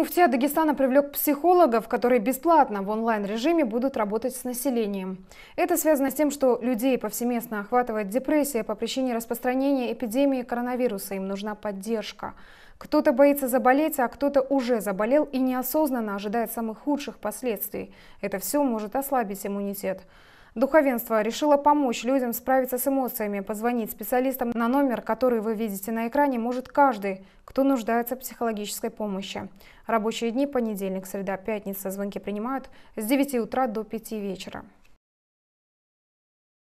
Муфтия ну, Дагестана привлек психологов, которые бесплатно в онлайн-режиме будут работать с населением. Это связано с тем, что людей повсеместно охватывает депрессия по причине распространения эпидемии коронавируса. Им нужна поддержка. Кто-то боится заболеть, а кто-то уже заболел и неосознанно ожидает самых худших последствий. Это все может ослабить иммунитет. Духовенство решило помочь людям справиться с эмоциями, позвонить специалистам на номер, который вы видите на экране, может каждый, кто нуждается в психологической помощи. Рабочие дни – понедельник, среда, пятница. Звонки принимают с 9 утра до 5 вечера.